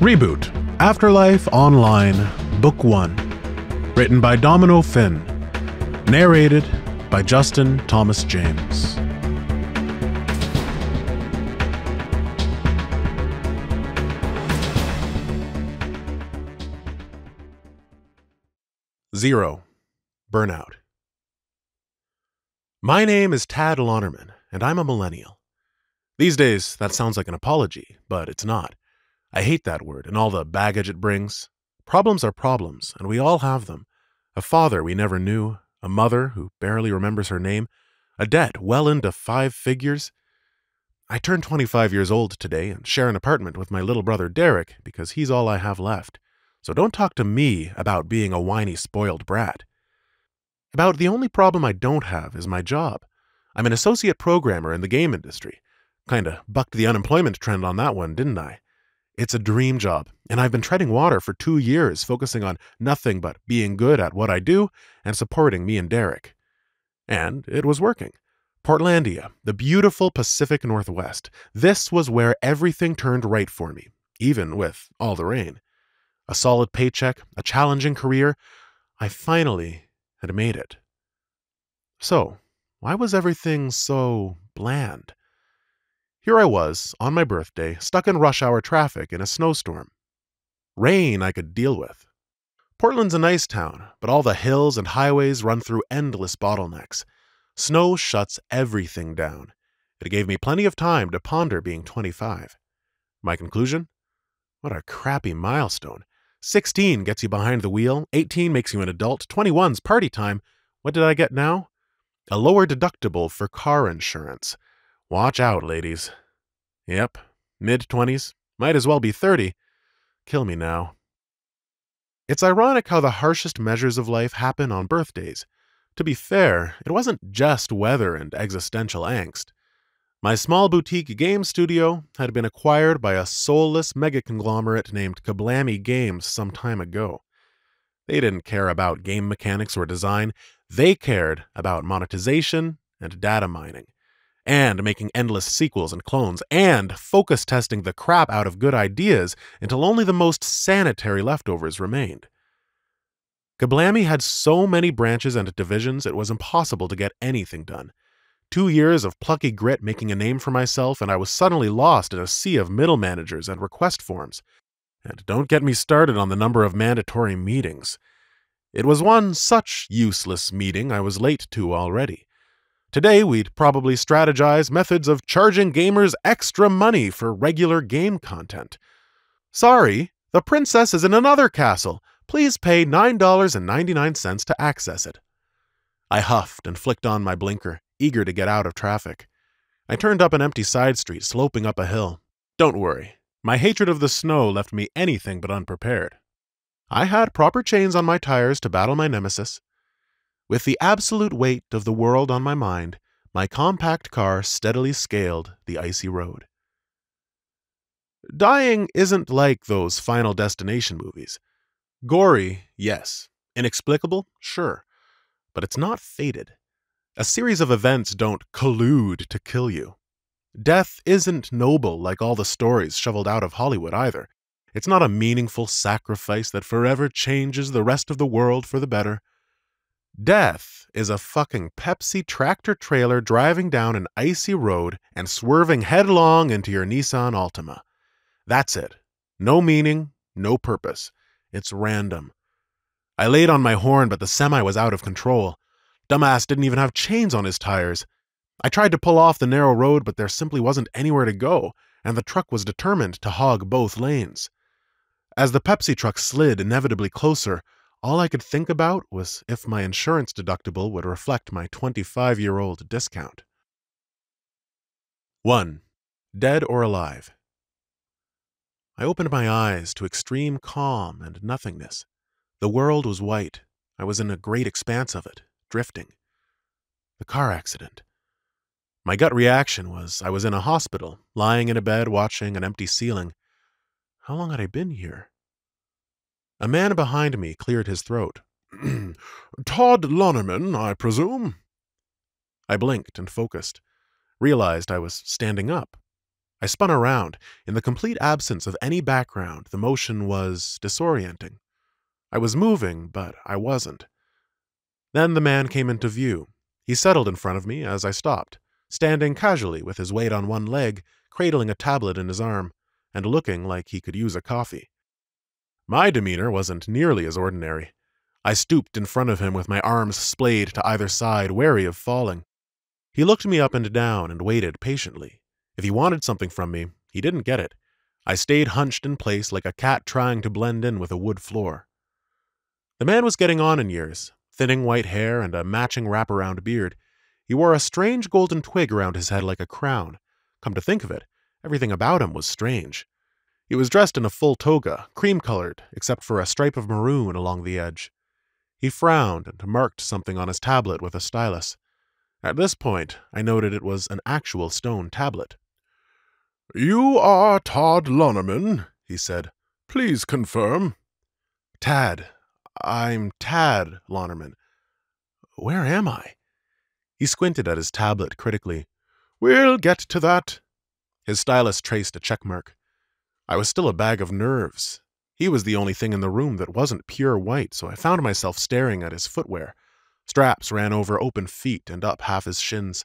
Reboot Afterlife Online, Book 1. Written by Domino Finn. Narrated by Justin Thomas James. Zero. Burnout. My name is Tad Lonerman, and I'm a millennial. These days, that sounds like an apology, but it's not. I hate that word and all the baggage it brings. Problems are problems, and we all have them. A father we never knew, a mother who barely remembers her name, a debt well into five figures. I turned 25 years old today and share an apartment with my little brother Derek because he's all I have left. So don't talk to me about being a whiny, spoiled brat. About the only problem I don't have is my job. I'm an associate programmer in the game industry. Kinda bucked the unemployment trend on that one, didn't I? It's a dream job, and I've been treading water for two years, focusing on nothing but being good at what I do and supporting me and Derek. And it was working. Portlandia, the beautiful Pacific Northwest, this was where everything turned right for me, even with all the rain. A solid paycheck, a challenging career, I finally had made it. So, why was everything so bland? Here I was, on my birthday, stuck in rush hour traffic in a snowstorm. Rain I could deal with. Portland's a nice town, but all the hills and highways run through endless bottlenecks. Snow shuts everything down. It gave me plenty of time to ponder being 25. My conclusion? What a crappy milestone. 16 gets you behind the wheel, 18 makes you an adult, 21's party time. What did I get now? A lower deductible for car insurance. Watch out, ladies. Yep, mid 20s, might as well be 30. Kill me now. It's ironic how the harshest measures of life happen on birthdays. To be fair, it wasn't just weather and existential angst. My small boutique game studio had been acquired by a soulless mega conglomerate named Kablammy Games some time ago. They didn't care about game mechanics or design, they cared about monetization and data mining and making endless sequels and clones, and focus testing the crap out of good ideas until only the most sanitary leftovers remained. Goblami had so many branches and divisions it was impossible to get anything done. Two years of plucky grit making a name for myself, and I was suddenly lost in a sea of middle managers and request forms. And don't get me started on the number of mandatory meetings. It was one such useless meeting I was late to already. Today, we'd probably strategize methods of charging gamers extra money for regular game content. Sorry, the princess is in another castle. Please pay $9.99 to access it. I huffed and flicked on my blinker, eager to get out of traffic. I turned up an empty side street sloping up a hill. Don't worry, my hatred of the snow left me anything but unprepared. I had proper chains on my tires to battle my nemesis, with the absolute weight of the world on my mind, my compact car steadily scaled the icy road. Dying isn't like those Final Destination movies. Gory, yes. Inexplicable, sure. But it's not fated. A series of events don't collude to kill you. Death isn't noble like all the stories shoveled out of Hollywood either. It's not a meaningful sacrifice that forever changes the rest of the world for the better. Death is a fucking Pepsi tractor trailer driving down an icy road and swerving headlong into your Nissan Altima. That's it. No meaning, no purpose. It's random. I laid on my horn, but the semi was out of control. Dumbass didn't even have chains on his tires. I tried to pull off the narrow road, but there simply wasn't anywhere to go, and the truck was determined to hog both lanes. As the Pepsi truck slid inevitably closer, all I could think about was if my insurance deductible would reflect my 25 year old discount. 1. Dead or Alive I opened my eyes to extreme calm and nothingness. The world was white. I was in a great expanse of it, drifting. The car accident. My gut reaction was I was in a hospital, lying in a bed watching an empty ceiling. How long had I been here? A man behind me cleared his throat. Todd Lonerman, I presume? I blinked and focused, realized I was standing up. I spun around. In the complete absence of any background, the motion was disorienting. I was moving, but I wasn't. Then the man came into view. He settled in front of me as I stopped, standing casually with his weight on one leg, cradling a tablet in his arm, and looking like he could use a coffee. My demeanor wasn't nearly as ordinary. I stooped in front of him with my arms splayed to either side, wary of falling. He looked me up and down and waited patiently. If he wanted something from me, he didn't get it. I stayed hunched in place like a cat trying to blend in with a wood floor. The man was getting on in years, thinning white hair and a matching wraparound beard. He wore a strange golden twig around his head like a crown. Come to think of it, everything about him was strange. He was dressed in a full toga, cream colored, except for a stripe of maroon along the edge. He frowned and marked something on his tablet with a stylus. At this point, I noted it was an actual stone tablet. You are Todd Lonerman, he said. Please confirm. Tad. I'm Tad Lonerman. Where am I? He squinted at his tablet critically. We'll get to that. His stylus traced a checkmark. I was still a bag of nerves. He was the only thing in the room that wasn't pure white, so I found myself staring at his footwear. Straps ran over open feet and up half his shins.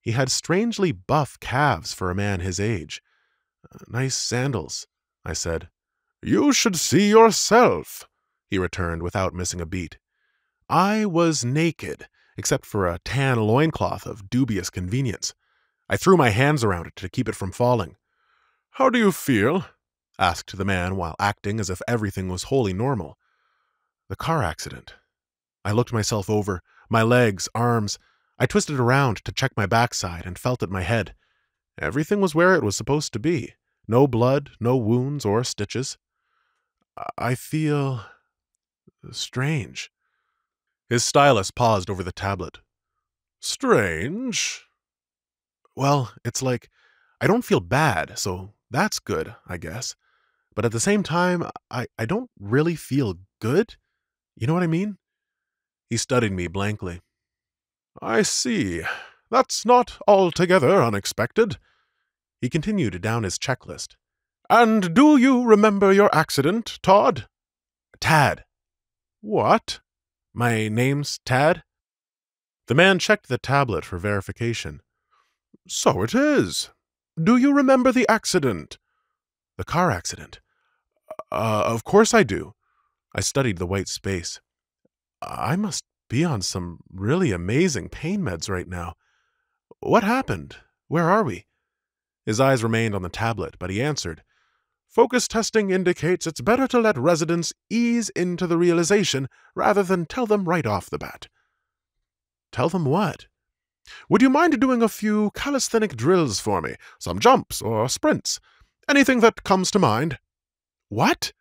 He had strangely buff calves for a man his age. Uh, nice sandals, I said. You should see yourself, he returned without missing a beat. I was naked, except for a tan loincloth of dubious convenience. I threw my hands around it to keep it from falling. How do you feel? asked the man while acting as if everything was wholly normal. The car accident. I looked myself over, my legs, arms. I twisted around to check my backside and felt at my head. Everything was where it was supposed to be. No blood, no wounds or stitches. I feel. strange. His stylus paused over the tablet. Strange? Well, it's like I don't feel bad, so that's good, I guess. But at the same time, I, I don't really feel good. You know what I mean? He studied me blankly. I see. That's not altogether unexpected. He continued down his checklist. And do you remember your accident, Todd? Tad. What? My name's Tad? The man checked the tablet for verification. So it is. Do you remember the accident? The car accident. Uh, of course I do. I studied the white space. I must be on some really amazing pain meds right now. What happened? Where are we? His eyes remained on the tablet, but he answered, Focus testing indicates it's better to let residents ease into the realization rather than tell them right off the bat. Tell them what? Would you mind doing a few calisthenic drills for me? Some jumps or sprints? Anything that comes to mind. What?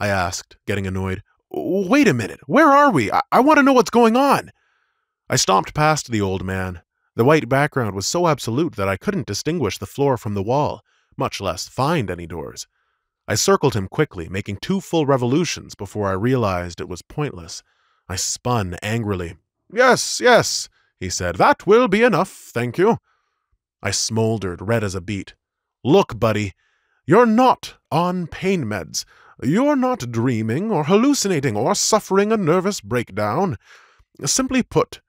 I asked, getting annoyed. Wait a minute. Where are we? I, I want to know what's going on. I stomped past the old man. The white background was so absolute that I couldn't distinguish the floor from the wall, much less find any doors. I circled him quickly, making two full revolutions before I realized it was pointless. I spun angrily. Yes, yes, he said. That will be enough, thank you. I smoldered, red as a beet. Look, buddy, you're not on pain meds. You're not dreaming or hallucinating or suffering a nervous breakdown. Simply put,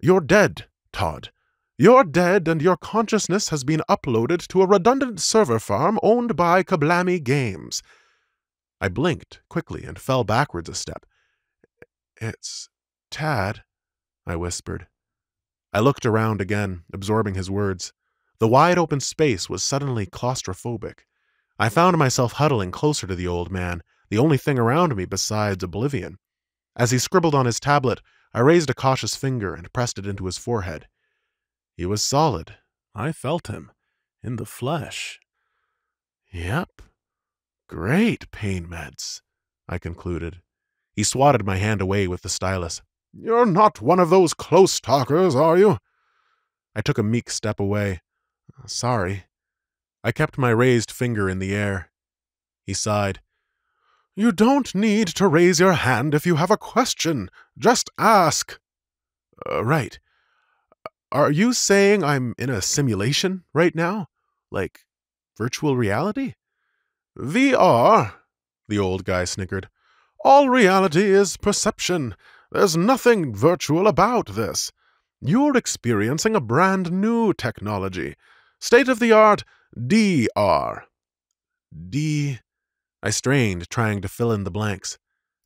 you're dead, Todd. You're dead and your consciousness has been uploaded to a redundant server farm owned by Kablammy Games. I blinked quickly and fell backwards a step. It's Tad, I whispered. I looked around again, absorbing his words. The wide open space was suddenly claustrophobic. I found myself huddling closer to the old man, the only thing around me besides oblivion. As he scribbled on his tablet, I raised a cautious finger and pressed it into his forehead. He was solid. I felt him. In the flesh. Yep. Great pain meds, I concluded. He swatted my hand away with the stylus. You're not one of those close talkers, are you? I took a meek step away. Sorry, I kept my raised finger in the air. He sighed. You don't need to raise your hand if you have a question. Just ask. Uh, right. Are you saying I'm in a simulation right now? Like virtual reality? VR, the old guy snickered. All reality is perception. There's nothing virtual about this. You're experiencing a brand new technology, state of the art, D-R. D. I strained, trying to fill in the blanks.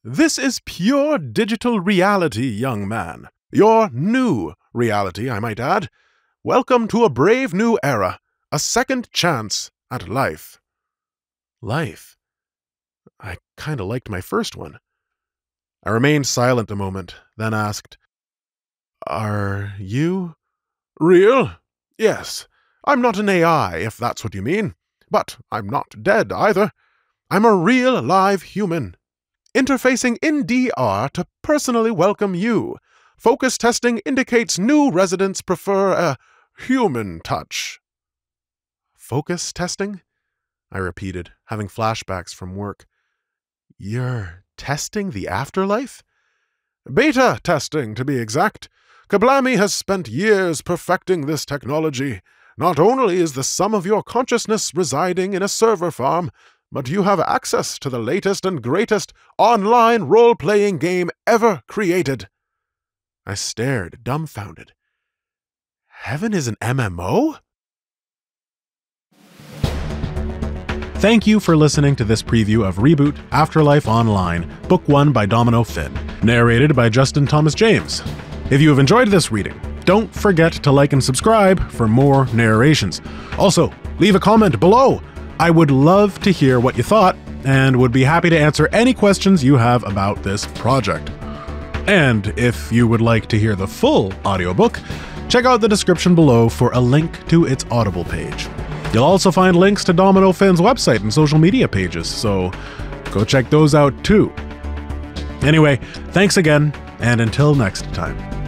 This is pure digital reality, young man. Your new reality, I might add. Welcome to a brave new era, a second chance at life. Life? I kinda liked my first one. I remained silent a moment, then asked, Are you real? Yes. I'm not an AI, if that's what you mean. But I'm not dead either. I'm a real live human. Interfacing in DR to personally welcome you. Focus testing indicates new residents prefer a human touch. Focus testing? I repeated, having flashbacks from work. You're testing the afterlife? Beta testing, to be exact. Kablami has spent years perfecting this technology. Not only is the sum of your consciousness residing in a server farm, but you have access to the latest and greatest online role playing game ever created. I stared, dumbfounded. Heaven is an MMO? Thank you for listening to this preview of Reboot Afterlife Online, Book 1 by Domino Finn, narrated by Justin Thomas James. If you have enjoyed this reading, don't forget to like and subscribe for more narrations. Also, leave a comment below. I would love to hear what you thought and would be happy to answer any questions you have about this project. And if you would like to hear the full audiobook, check out the description below for a link to its Audible page. You'll also find links to Domino Fan's website and social media pages, so go check those out too. Anyway, thanks again, and until next time.